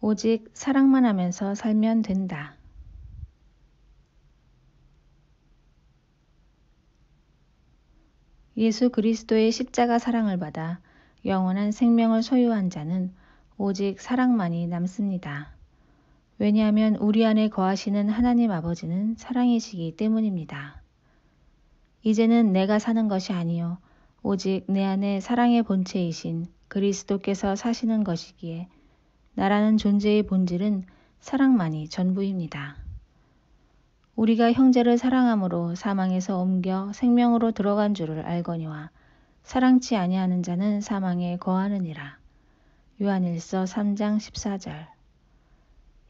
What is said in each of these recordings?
오직 사랑만 하면서 살면 된다. 예수 그리스도의 십자가 사랑을 받아 영원한 생명을 소유한 자는 오직 사랑만이 남습니다. 왜냐하면 우리 안에 거하시는 하나님 아버지는 사랑이시기 때문입니다. 이제는 내가 사는 것이 아니요 오직 내 안에 사랑의 본체이신 그리스도께서 사시는 것이기에 나라는 존재의 본질은 사랑만이 전부입니다. 우리가 형제를 사랑함으로 사망에서 옮겨 생명으로 들어간 줄을 알거니와 사랑치 아니하는 자는 사망에 거하느니라. 요한일서 3장 14절.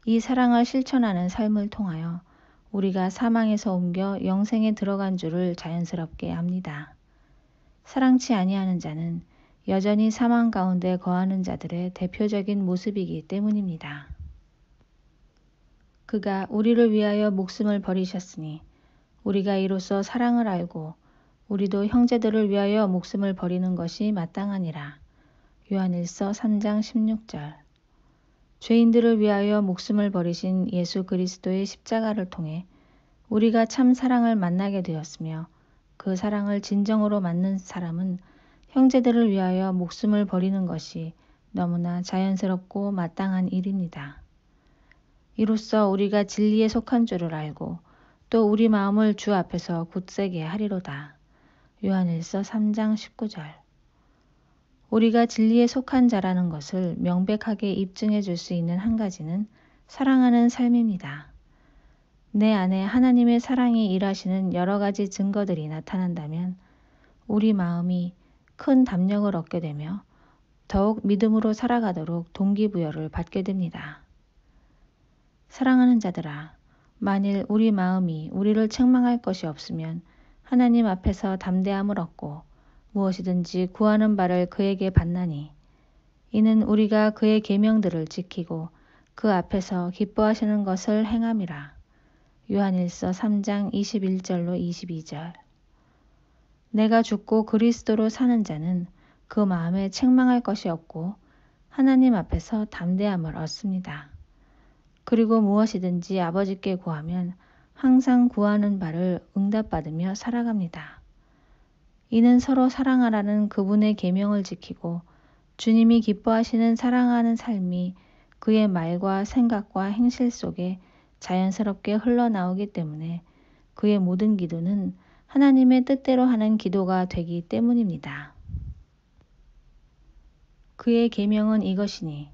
이 사랑을 실천하는 삶을 통하여 우리가 사망에서 옮겨 영생에 들어간 줄을 자연스럽게 압니다. 사랑치 아니하는 자는 여전히 사망 가운데 거하는 자들의 대표적인 모습이기 때문입니다. 그가 우리를 위하여 목숨을 버리셨으니 우리가 이로써 사랑을 알고 우리도 형제들을 위하여 목숨을 버리는 것이 마땅하니라. 요한일서 3장 16절 죄인들을 위하여 목숨을 버리신 예수 그리스도의 십자가를 통해 우리가 참 사랑을 만나게 되었으며 그 사랑을 진정으로 맞는 사람은 형제들을 위하여 목숨을 버리는 것이 너무나 자연스럽고 마땅한 일입니다. 이로써 우리가 진리에 속한 줄을 알고 또 우리 마음을 주 앞에서 굳세게 하리로다. 요한일서 3장 19절 우리가 진리에 속한 자라는 것을 명백하게 입증해 줄 수 있는 한 가지는 사랑하는 삶입니다. 내 안에 하나님의 사랑이 일하시는 여러 가지 증거들이 나타난다면 우리 마음이 큰 담력을 얻게 되며 더욱 믿음으로 살아가도록 동기부여를 받게 됩니다. 사랑하는 자들아, 만일 우리 마음이 우리를 책망할 것이 없으면 하나님 앞에서 담대함을 얻고 무엇이든지 구하는 바를 그에게 받나니 이는 우리가 그의 계명들을 지키고 그 앞에서 기뻐하시는 것을 행함이라. 요한일서 3장 21절로 22절 내가 죽고 그리스도로 사는 자는 그 마음에 책망할 것이 없고 하나님 앞에서 담대함을 얻습니다. 그리고 무엇이든지 아버지께 구하면 항상 구하는 바를 응답받으며 살아갑니다. 이는 서로 사랑하라는 그분의 계명을 지키고 주님이 기뻐하시는 사랑하는 삶이 그의 말과 생각과 행실 속에 자연스럽게 흘러나오기 때문에 그의 모든 기도는 하나님의 뜻대로 하는 기도가 되기 때문입니다. 그의 계명은 이것이니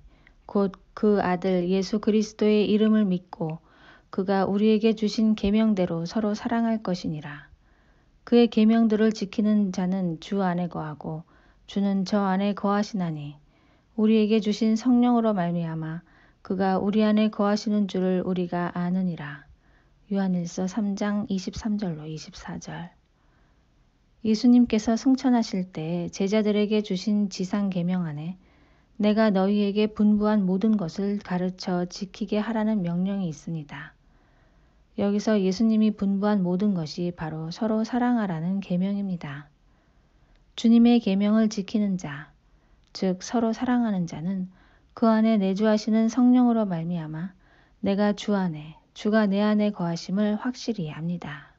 곧 그 아들 예수 그리스도의 이름을 믿고 그가 우리에게 주신 계명대로 서로 사랑할 것이니라. 그의 계명들을 지키는 자는 주 안에 거하고 주는 저 안에 거하시나니 우리에게 주신 성령으로 말미암아 그가 우리 안에 거하시는 줄을 우리가 아느니라. 요한일서 3장 23절로 24절. 예수님께서 승천하실 때 제자들에게 주신 지상 계명 안에 내가 너희에게 분부한 모든 것을 가르쳐 지키게 하라는 명령이 있습니다. 여기서 예수님이 분부한 모든 것이 바로 서로 사랑하라는 계명입니다. 주님의 계명을 지키는 자, 즉 서로 사랑하는 자는 그 안에 내주하시는 성령으로 말미암아 내가 주 안에 주가 내 안에 거하심을 확실히 압니다.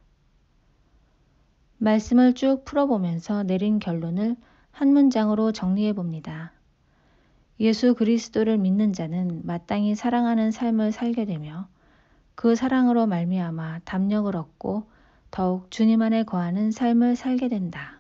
말씀을 쭉 풀어보면서 내린 결론을 한 문장으로 정리해 봅니다. 예수 그리스도를 믿는 자는 마땅히 사랑하는 삶을 살게 되며 그 사랑으로 말미암아 담력을 얻고 더욱 주님 안에 거하는 삶을 살게 된다.